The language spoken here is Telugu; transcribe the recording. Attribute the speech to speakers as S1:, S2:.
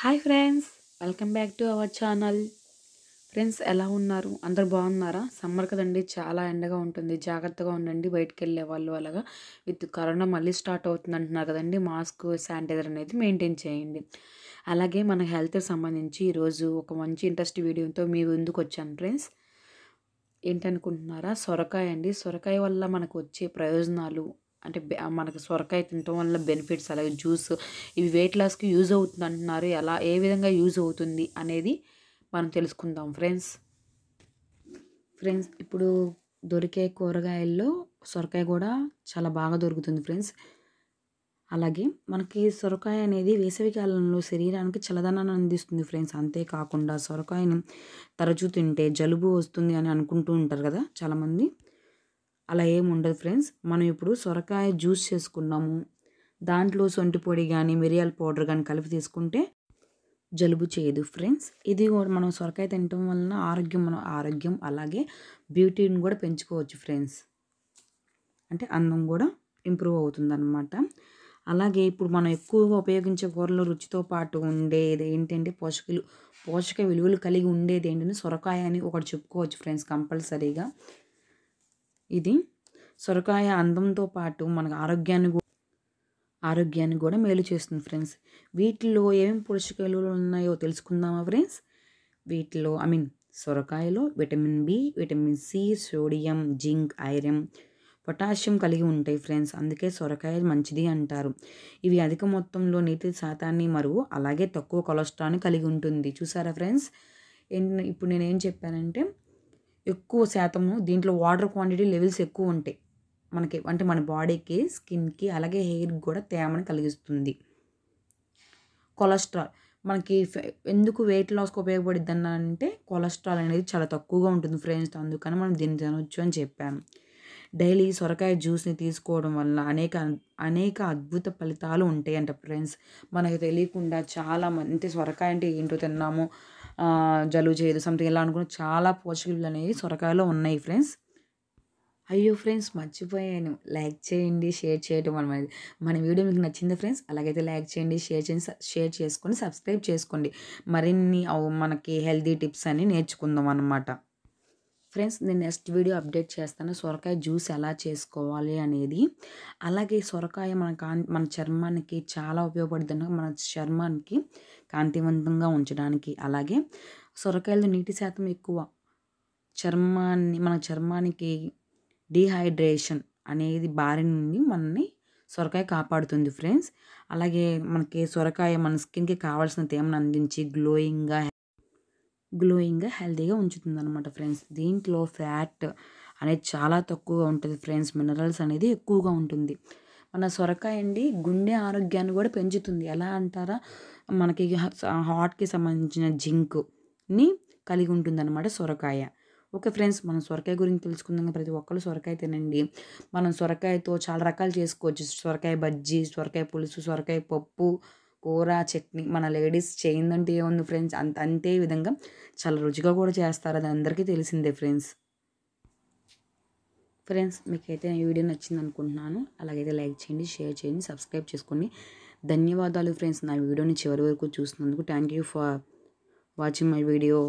S1: hi friends welcome back to our channel friends ఎలా ఉన్నారు అందరు బాగున్నారా సమ్మర్ కదండి చాలా ఎండగా ఉంటుంది జాగ్రత్తగా ఉండండి బయటకు వెళ్ళే వాళ్ళు అలాగా విత్ కరోనా మళ్ళీ స్టార్ట్ అవుతుంది అంటున్నారు కదండి మాస్క్ శానిటైజర్ అనేది మెయింటైన్ చేయండి అలాగే మన హెల్త్కి సంబంధించి ఈరోజు ఒక మంచి ఇంట్రెస్ట్ వీడియోతో మీ ముందుకు వచ్చాను ఫ్రెండ్స్ ఏంటనుకుంటున్నారా సొరకాయ అండి సొరకాయ వల్ల మనకు వచ్చే ప్రయోజనాలు అంటే మనకు సొరకాయ తినటం వల్ల బెనిఫిట్స్ అలాగే జ్యూస్ ఇవి వెయిట్ లాస్కి యూజ్ అవుతుంది అంటున్నారు ఎలా ఏ విధంగా యూజ్ అవుతుంది అనేది మనం తెలుసుకుందాం ఫ్రెండ్స్ ఫ్రెండ్స్ ఇప్పుడు దొరికే కూరగాయల్లో సొరకాయ కూడా చాలా బాగా దొరుకుతుంది ఫ్రెండ్స్ అలాగే మనకి సొరకాయ అనేది వేసవికాలంలో శరీరానికి చల్లదనాన్ని అందిస్తుంది ఫ్రెండ్స్ అంతేకాకుండా సొరకాయని తరచూ తింటే జలుబు వస్తుంది అని అనుకుంటూ ఉంటారు కదా చాలామంది అలా ఏమి ఉండదు ఫ్రెండ్స్ మనం ఇప్పుడు సొరకాయ జ్యూస్ చేసుకున్నాము దాంట్లో సొంటి పొడి కానీ మిరియాల పౌడర్ కానీ కలిపి తీసుకుంటే జలుబు చేయదు ఫ్రెండ్స్ ఇది కూడా మనం సొరకాయ తినటం వలన ఆరోగ్యం మనం ఆరోగ్యం అలాగే బ్యూటీని కూడా పెంచుకోవచ్చు ఫ్రెండ్స్ అంటే అందం కూడా ఇంప్రూవ్ అవుతుందన్నమాట అలాగే ఇప్పుడు మనం ఎక్కువగా ఉపయోగించే కూరలు రుచితో పాటు ఉండేది ఏంటంటే పోషకలు పోషక విలువలు కలిగి ఉండేది ఏంటంటే సొరకాయ అని ఒకటి చెప్పుకోవచ్చు ఫ్రెండ్స్ కంపల్సరీగా ఇది సొరకాయ అందంతో పాటు మన ఆరోగ్యాన్ని ఆరోగ్యాన్ని కూడా మేలు చేస్తుంది ఫ్రెండ్స్ వీటిలో ఏమేమి పోషక విలువలు ఉన్నాయో తెలుసుకుందామా ఫ్రెండ్స్ వీటిలో ఐ మీన్ సొరకాయలో vitamin B vitamin C sodium zinc iron potassium కలిగి ఉంటాయి ఫ్రెండ్స్ అందుకే సొరకాయ మంచిది అంటారు ఇవి అధిక మొత్తంలో నీటి శాతాన్ని మరియు అలాగే తక్కువ కొలెస్ట్రాల్ని కలిగి ఉంటుంది చూసారా ఫ్రెండ్స్ ఇప్పుడు నేనేం చెప్పానంటే ఎక్కువ శాతము దీంట్లో వాటర్ క్వాంటిటీ లెవెల్స్ ఎక్కువ ఉంటాయి మనకి అంటే మన బాడీకి స్కిన్కి అలాగే హెయిర్కి కూడా తేమను కలిగిస్తుంది కొలెస్ట్రాల్ మనకి ఎందుకు వెయిట్ లాస్కి ఉపయోగపడుద్ది అన్న అంటే కొలెస్ట్రాల్ అనేది చాలా తక్కువగా ఉంటుంది ఫ్రెండ్స్ అందుకని మనం దీన్ని తినొచ్చు అని చెప్పాము డైలీ సొరకాయ జ్యూస్ని తీసుకోవడం వల్ల అనేక అనేక అద్భుత ఫలితాలు ఉంటాయంట ఫ్రెండ్స్ మనకు తెలియకుండా చాలా అంటే సొరకాయ అంటే ఏంటో తిన్నాము జలు చేయదు సంథింగ్ ఇలా అనుకున్న చాలా పోషకులు అనేవి సొరకాయలో ఉన్నాయి ఫ్రెండ్స్ అయ్యో ఫ్రెండ్స్ మర్చిపోయాను లైక్ చేయండి షేర్ చేయడం అనమాట మన వీడియో మీకు నచ్చింది ఫ్రెండ్స్ అలాగైతే లైక్ చేయండి షేర్ చేయండి షేర్ చేసుకొని సబ్స్క్రైబ్ చేసుకోండి మరిన్ని మనకి హెల్దీ టిప్స్ అని నేర్చుకుందాం అన్నమాట ఫ్రెండ్స్ నేను నెక్స్ట్ వీడియో అప్డేట్ చేస్తాను సొరకాయ జ్యూస్ ఎలా చేసుకోవాలి అనేది అలాగే సొరకాయ మన మన చర్మానికి చాలా ఉపయోగపడుతుంది మన చర్మానికి కాంతివంతంగా ఉంచడానికి అలాగే సొరకాయలు నీటి శాతం ఎక్కువ చర్మాన్ని మన చర్మానికి డీహైడ్రేషన్ అనేది బారి నుండి మనని సొరకాయ కాపాడుతుంది ఫ్రెండ్స్ అలాగే మనకి సొరకాయ మన స్కిన్కి కావాల్సిన తేమను అందించి గ్లోయింగ్గా గ్లోయింగ్గా హెల్తీగా ఉంచుతుంది అనమాట ఫ్రెండ్స్ దీంట్లో ఫ్యాట్ అనేది చాలా తక్కువగా ఉంటుంది ఫ్రెండ్స్ మినరల్స్ అనేది ఎక్కువగా ఉంటుంది మన సొరకాయ అండి గుండె ఆరోగ్యాన్ని కూడా పెంచుతుంది ఎలా అంటారా మనకి హార్ట్కి సంబంధించిన జింక్ని కలిగి ఉంటుంది అనమాట సొరకాయ ఓకే ఫ్రెండ్స్ మనం సొరకాయ గురించి తెలుసుకుందాం ప్రతి ఒక్కరు సొరకాయ తినండి మనం సొరకాయతో చాలా రకాలు చేసుకోవచ్చు సొరకాయ బజ్జీ సొరకాయ పులుసు సొరకాయ పప్పు కూర చట్నీ మన లేడీస్ చేయిందంటే ఏముంది ఫ్రెండ్స్ అంత అంతే విధంగా చాలా రుచిగా కూడా చేస్తారు అది అందరికీ తెలిసిందే ఫ్రెండ్స్ ఫ్రెండ్స్ మీకైతే ఈ వీడియో నచ్చింది అనుకుంటున్నాను అలాగైతే లైక్ చేయండి షేర్ చేయండి సబ్స్క్రైబ్ చేసుకోండి ధన్యవాదాలు ఫ్రెండ్స్ నా వీడియోని చివరి వరకు చూసినందుకు thank you for watching my video